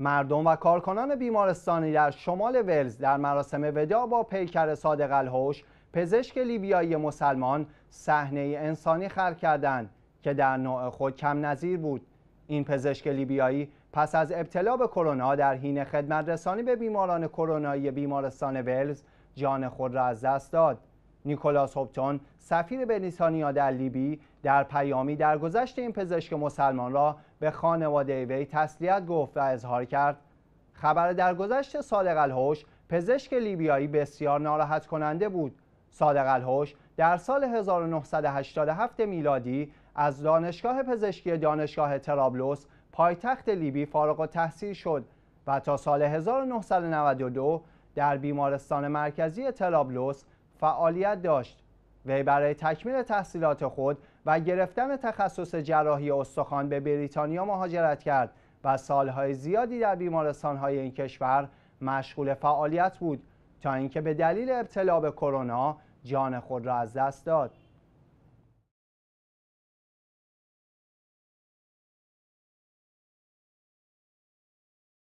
مردم و کارکنان بیمارستانی در شمال ولز در مراسم ودا با پیکر صادق الهوش پزشک لیبیایی مسلمان صحنه انسانی خلق کردند که در نوع خود کم نظیر بود این پزشک لیبیایی پس از ابتلا به کرونا در حین خدمت رسانی به بیماران کرونایی بیمارستان ولز جان خود را از دست داد نیکولاس هوبتون سفیر بریتانیا در لیبی در پیامی درگذشت این پزشک مسلمان را به خانواده وی تسلیت گفت و اظهار کرد خبر درگذشت صادق الهوش پزشک لیبیایی بسیار ناراحت کننده بود صادق در سال 1987 میلادی از دانشگاه پزشکی دانشگاه ترابلوس پایتخت لیبی فارغ التحصیل شد و تا سال 1992 در بیمارستان مرکزی ترابلوس فعالیت داشت وی برای تکمیل تحصیلات خود و گرفتن تخصص جراحی استخوان به بریتانیا مهاجرت کرد و سالهای زیادی در بیمارستانهای این کشور مشغول فعالیت بود تا اینکه به دلیل ابتلا به کرونا جان خود را از دست داد